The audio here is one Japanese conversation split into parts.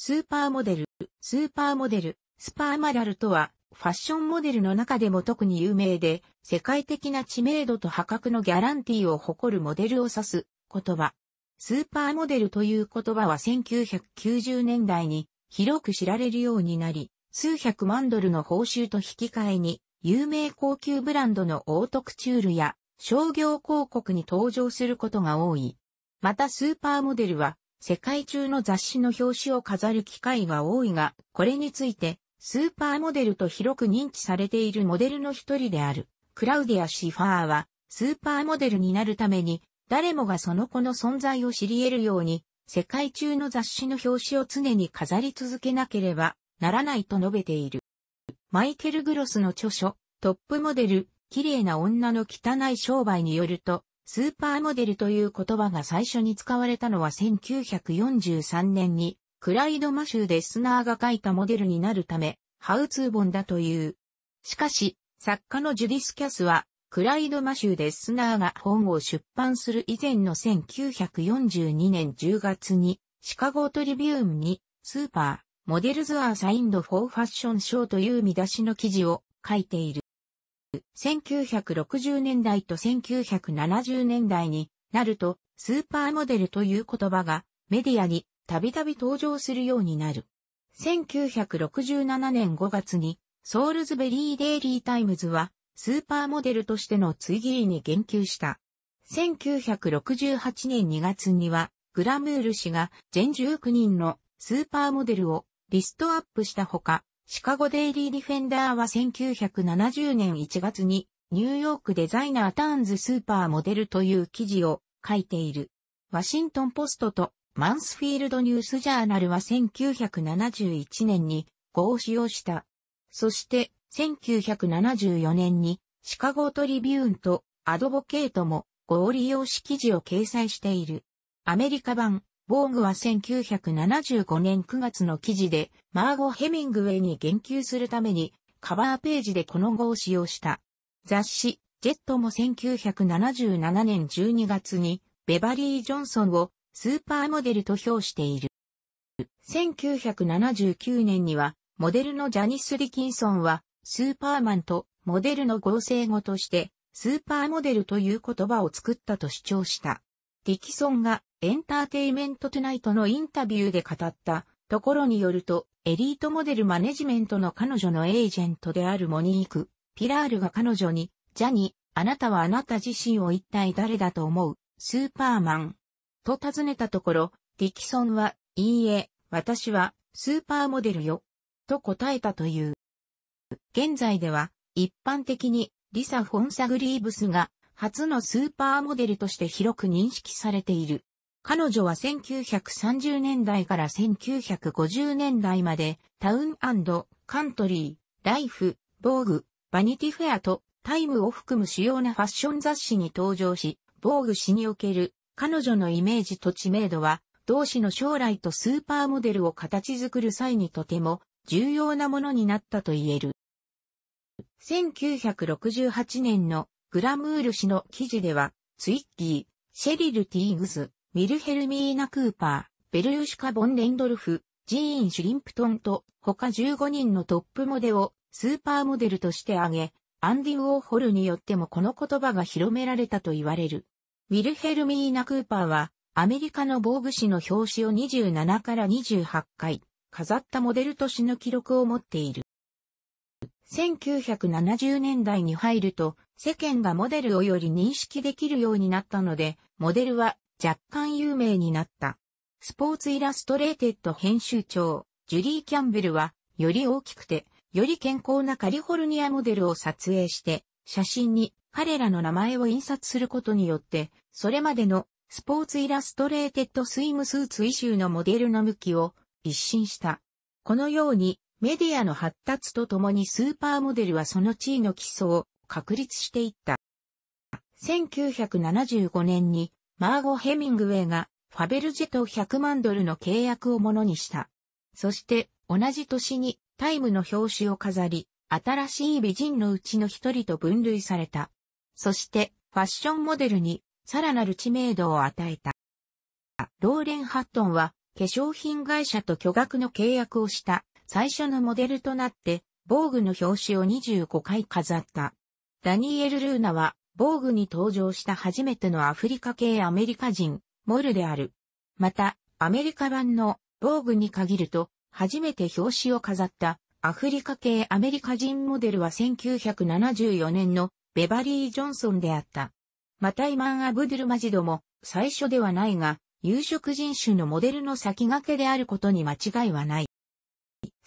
スーパーモデル、スーパーモデル、スパーマラルとは、ファッションモデルの中でも特に有名で、世界的な知名度と破格のギャランティーを誇るモデルを指す言葉。スーパーモデルという言葉は1990年代に広く知られるようになり、数百万ドルの報酬と引き換えに、有名高級ブランドのオートクチュールや商業広告に登場することが多い。またスーパーモデルは世界中の雑誌の表紙を飾る機会が多いが、これについて、スーパーモデルと広く認知されているモデルの一人である、クラウディア・シファーは、スーパーモデルになるために、誰もがその子の存在を知り得るように、世界中の雑誌の表紙を常に飾り続けなければならないと述べている。マイケル・グロスの著書、トップモデル、綺麗な女の汚い商売によると、スーパーモデルという言葉が最初に使われたのは1943年に、クライド・マシューでスナーが書いたモデルになるため、ハウツー本だという。しかし、作家のジュディス・キャスは、クライド・マシューでスナーが本を出版する以前の1942年10月に、シカゴトリビュームに、スーパー、モデルズ・アーサインド・フォー・ファッション・ショーという見出しの記事を書いている。1960年代と1970年代になると、スーパーモデルという言葉がメディアにたびたび登場するようになる。1967年5月に、ソールズベリーデイリータイムズは、スーパーモデルとしての追義に言及した。1968年2月には、グラムール氏が全19人のスーパーモデルをリストアップしたほか、シカゴデイリーディフェンダーは1970年1月にニューヨークデザイナーターンズスーパーモデルという記事を書いている。ワシントンポストとマンスフィールドニュースジャーナルは1971年に合使用した。そして1974年にシカゴトリビューンとアドボケートも合利用し記事を掲載している。アメリカ版、ボーグは1975年9月の記事でマーゴ・ヘミングウェイに言及するために、カバーページでこの語を使用した。雑誌、ジェットも1977年12月に、ベバリー・ジョンソンをスーパーモデルと評している。1979年には、モデルのジャニス・リキンソンは、スーパーマンとモデルの合成語として、スーパーモデルという言葉を作ったと主張した。ディキソンがエンターテイメントトゥナイトのインタビューで語ったところによると、エリートモデルマネジメントの彼女のエージェントであるモニーク、ピラールが彼女に、ジャニ、ー、あなたはあなた自身を一体誰だと思う、スーパーマン。と尋ねたところ、ディキソンは、いいえ、私は、スーパーモデルよ。と答えたという。現在では、一般的に、リサ・フォンサグリーブスが、初のスーパーモデルとして広く認識されている。彼女は1930年代から1950年代まで、タウンカントリー、ライフ、ボーグ、バニティフェアとタイムを含む主要なファッション雑誌に登場し、ボーグ誌における彼女のイメージと知名度は、同氏の将来とスーパーモデルを形作る際にとても重要なものになったと言える。1968年のグラムール誌の記事では、ツイッギー、シェリル・ティーグス、ミルヘルミーナ・クーパー、ベルユシカ・ボン・レンドルフ、ジーン・シュリンプトンと他15人のトップモデをスーパーモデルとして挙げ、アンディ・ウォーホルによってもこの言葉が広められたと言われる。ウィルヘルミーナ・クーパーは、アメリカの防具誌の表紙を27から28回、飾ったモデルとしの記録を持っている。1970年代に入ると、世間がモデルをより認識できるようになったので、モデルは若干有名になった。スポーツイラストレーテッド編集長、ジュリー・キャンベルは、より大きくて、より健康なカリフォルニアモデルを撮影して、写真に彼らの名前を印刷することによって、それまでのスポーツイラストレーテッドスイムスーツイシューのモデルの向きを一新した。このように、メディアの発達とともにスーパーモデルはその地位の基礎を確立していった。1975年にマーゴ・ヘミングウェイがファベルジェと100万ドルの契約をものにした。そして同じ年にタイムの表紙を飾り、新しい美人のうちの一人と分類された。そしてファッションモデルにさらなる知名度を与えた。ローレン・ハットンは化粧品会社と巨額の契約をした最初のモデルとなって、防具の表紙を25回飾った。ダニエル・ルーナは防具に登場した初めてのアフリカ系アメリカ人、モルである。また、アメリカ版の防具に限ると、初めて表紙を飾ったアフリカ系アメリカ人モデルは1974年のベバリー・ジョンソンであった。またイマン・アブドゥルマジドも最初ではないが、有色人種のモデルの先駆けであることに間違いはない。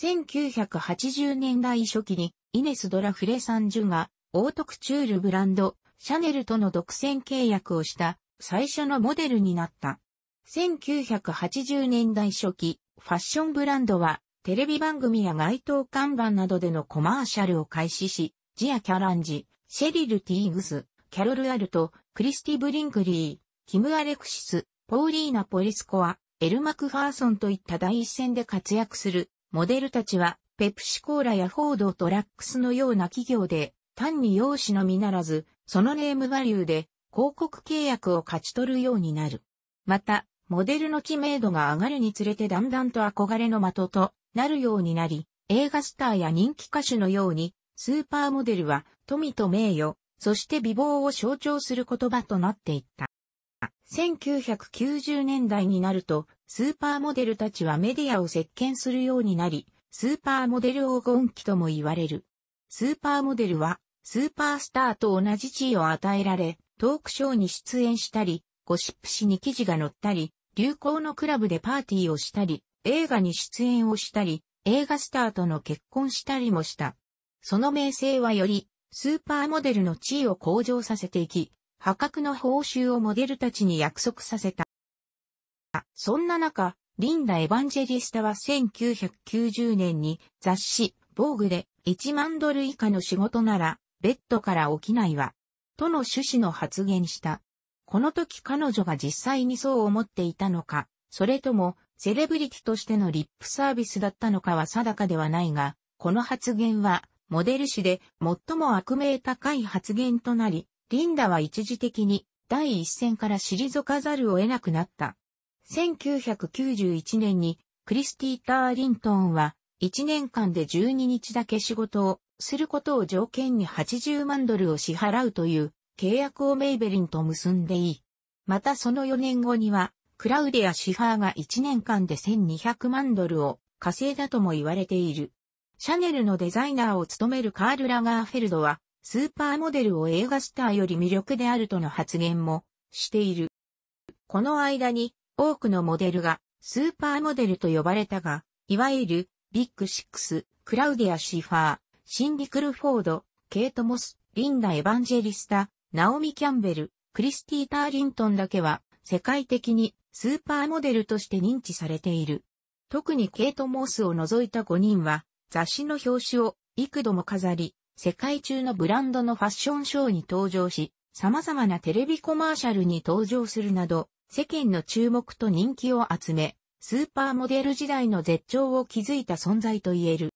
1980年代初期にイネス・ドラフレ・サンジュがオートクチュールブランドシャネルとの独占契約をした最初のモデルになった。1980年代初期、ファッションブランドはテレビ番組や街頭看板などでのコマーシャルを開始し、ジア・キャランジ、シェリル・ティーグス、キャロル・アルト、クリスティ・ブリンクリー、キム・アレクシス、ポーリーナ・ポリスコア、エル・マクファーソンといった第一線で活躍するモデルたちは、ペプシコーラやフォード・トラックスのような企業で、単に容姿のみならず、そのネームバリューで広告契約を勝ち取るようになる。また、モデルの知名度が上がるにつれてだんだんと憧れの的となるようになり、映画スターや人気歌手のように、スーパーモデルは富と名誉、そして美貌を象徴する言葉となっていった。1990年代になると、スーパーモデルたちはメディアを席巻するようになり、スーパーモデル黄金期とも言われる。スーパーモデルはスーパースターと同じ地位を与えられ、トークショーに出演したり、ゴシップ誌に記事が載ったり、流行のクラブでパーティーをしたり、映画に出演をしたり、映画スターとの結婚したりもした。その名声はより、スーパーモデルの地位を向上させていき、破格の報酬をモデルたちに約束させた。そんな中、リンダ・エヴァンジェリスタは1990年に雑誌、防具で1万ドル以下の仕事ならベッドから起きないわ。との趣旨の発言した。この時彼女が実際にそう思っていたのか、それとも、セレブリティとしてのリップサービスだったのかは定かではないが、この発言は、モデル誌で最も悪名高い発言となり、リンダは一時的に第一線から退かざるを得なくなった。1991年にクリスティー・ターリントンは1年間で12日だけ仕事をすることを条件に80万ドルを支払うという契約をメイベリンと結んでいい。またその4年後には、クラウディア・シファーが1年間で1200万ドルを稼いだとも言われている。シャネルのデザイナーを務めるカール・ラガーフェルドは、スーパーモデルを映画スターより魅力であるとの発言もしている。この間に多くのモデルがスーパーモデルと呼ばれたが、いわゆるビッグシックス、クラウディア・シファー、シンディ・クルフォード、ケイト・モス、リンダ・エヴァンジェリスタ、ナオミ・キャンベル、クリスティターリントンだけは世界的にスーパーモデルとして認知されている。特にケイト・モースを除いた5人は雑誌の表紙を幾度も飾り、世界中のブランドのファッションショーに登場し、様々なテレビコマーシャルに登場するなど、世間の注目と人気を集め、スーパーモデル時代の絶頂を築いた存在と言える。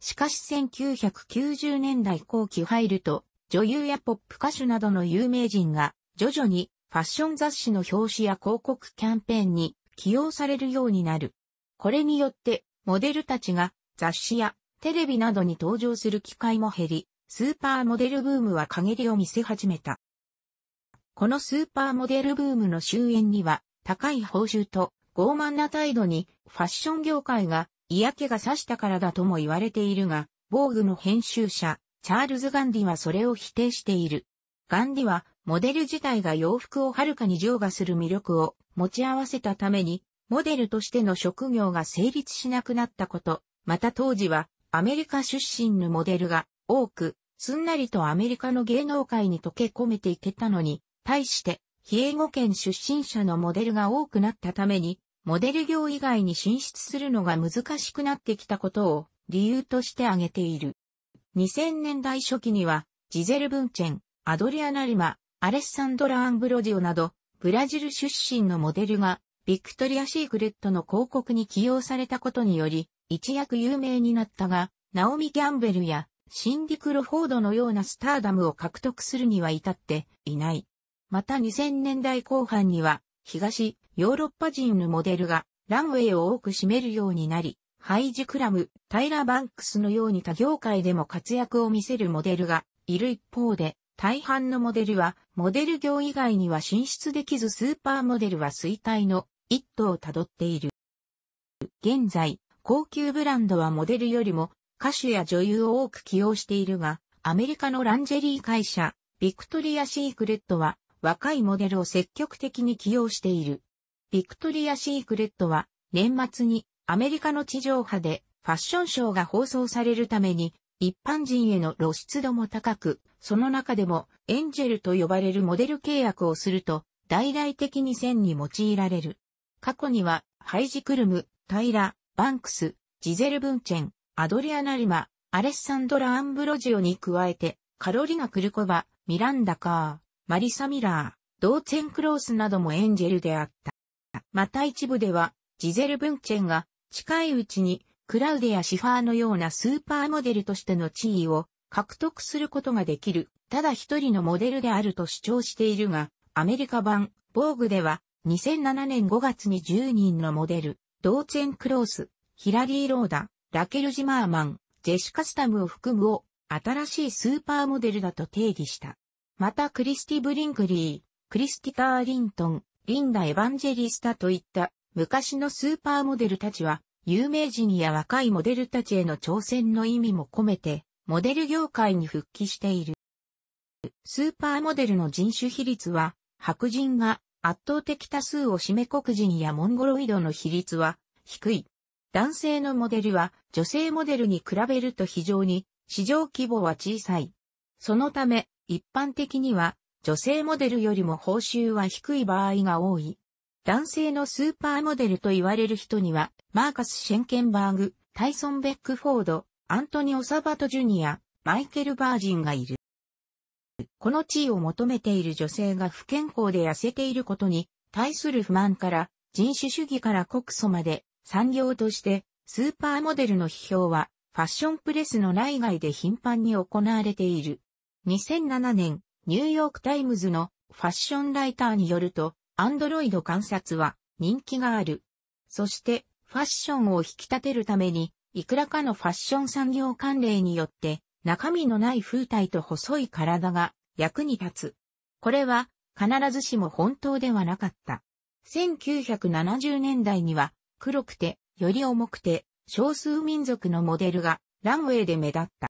しかし1990年代後期入ると、女優やポップ歌手などの有名人が、徐々にファッション雑誌の表紙や広告キャンペーンに起用されるようになる。これによって、モデルたちが雑誌やテレビなどに登場する機会も減り、スーパーモデルブームは陰りを見せ始めた。このスーパーモデルブームの終焉には、高い報酬と傲慢な態度にファッション業界が嫌気がさしたからだとも言われているが、防具の編集者、チャールズ・ガンディはそれを否定している。ガンディは、モデル自体が洋服をはるかに浄化する魅力を持ち合わせたために、モデルとしての職業が成立しなくなったこと、また当時は、アメリカ出身のモデルが多く、すんなりとアメリカの芸能界に溶け込めていけたのに、対して、比叡語圏出身者のモデルが多くなったために、モデル業以外に進出するのが難しくなってきたことを理由として挙げている。2000年代初期には、ジゼル・ブンチェン、アドリアナ・リマ、アレッサンドラ・アンブロジオなど、ブラジル出身のモデルが、ビクトリア・シークレットの広告に起用されたことにより、一躍有名になったが、ナオミ・ギャンベルやシンディ・クロフォードのようなスターダムを獲得するには至っていない。また2000年代後半には、東、ヨーロッパ人のモデルがランウェイを多く占めるようになり、ハイジ・クラム、タイラ・バンクスのように他業界でも活躍を見せるモデルがいる一方で、大半のモデルは、モデル業以外には進出できずスーパーモデルは衰退の一途をたどっている。現在、高級ブランドはモデルよりも歌手や女優を多く起用しているが、アメリカのランジェリー会社、ビクトリア・シークレットは若いモデルを積極的に起用している。ビクトリア・シークレットは、年末にアメリカの地上波でファッションショーが放送されるために、一般人への露出度も高く、その中でもエンジェルと呼ばれるモデル契約をすると、大々的に線に用いられる。過去には、ハイジ・クルム、タイラ、バンクス、ジゼル・ブンチェン、アドリア・ナリマ、アレッサンドラ・アンブロジオに加えて、カロリナ・クルコバ、ミランダ・カー、マリサ・ミラー、ドーツェン・クロースなどもエンジェルであった。また一部では、ジゼル・ブンチェンが近いうちにクラウディア・シファーのようなスーパーモデルとしての地位を獲得することができる、ただ一人のモデルであると主張しているが、アメリカ版、ボーグでは、2007年5月に10人のモデル、ドーチェン・クロース、ヒラリー・ローダ、ラケル・ジマーマン、ジェシカ・スタムを含むを、新しいスーパーモデルだと定義した。またクリスティ・ブリンクリー、クリスティ・ターリントン、リンダ・エヴァンジェリスタといった昔のスーパーモデルたちは、有名人や若いモデルたちへの挑戦の意味も込めて、モデル業界に復帰している。スーパーモデルの人種比率は、白人が圧倒的多数を占め黒人やモンゴロイドの比率は低い。男性のモデルは女性モデルに比べると非常に市場規模は小さい。そのため、一般的には女性モデルよりも報酬は低い場合が多い。男性のスーパーモデルと言われる人には、マーカス・シェンケンバーグ、タイソン・ベックフォード、アントニオ・サバト・ジュニア、マイケル・バージンがいる。この地位を求めている女性が不健康で痩せていることに対する不満から人種主義から告訴まで産業としてスーパーモデルの批評はファッションプレスの内外で頻繁に行われている。2007年ニューヨークタイムズのファッションライターによると、アンドロイド観察は人気がある。そして、ファッションを引き立てるために、いくらかのファッション産業関連によって、中身のない風体と細い体が役に立つ。これは必ずしも本当ではなかった。1970年代には黒くてより重くて少数民族のモデルがランウェイで目立った。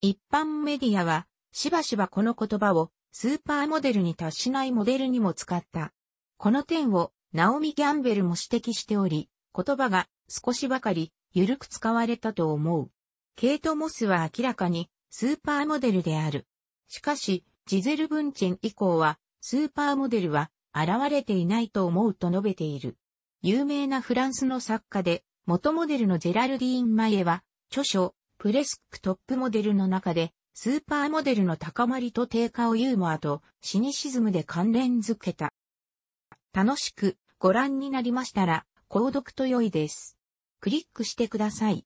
一般メディアはしばしばこの言葉をスーパーモデルに達しないモデルにも使った。この点をナオミ・ギャンベルも指摘しており、言葉が少しばかり緩く使われたと思う。ケイト・モスは明らかにスーパーモデルである。しかし、ジゼル・ブンチェン以降は、スーパーモデルは現れていないと思うと述べている。有名なフランスの作家で、元モデルのジェラルディーン・マイエは、著書、プレスクトップモデルの中で、スーパーモデルの高まりと低下をユーモアとシニシズムで関連づけた。楽しくご覧になりましたら、購読と良いです。クリックしてください。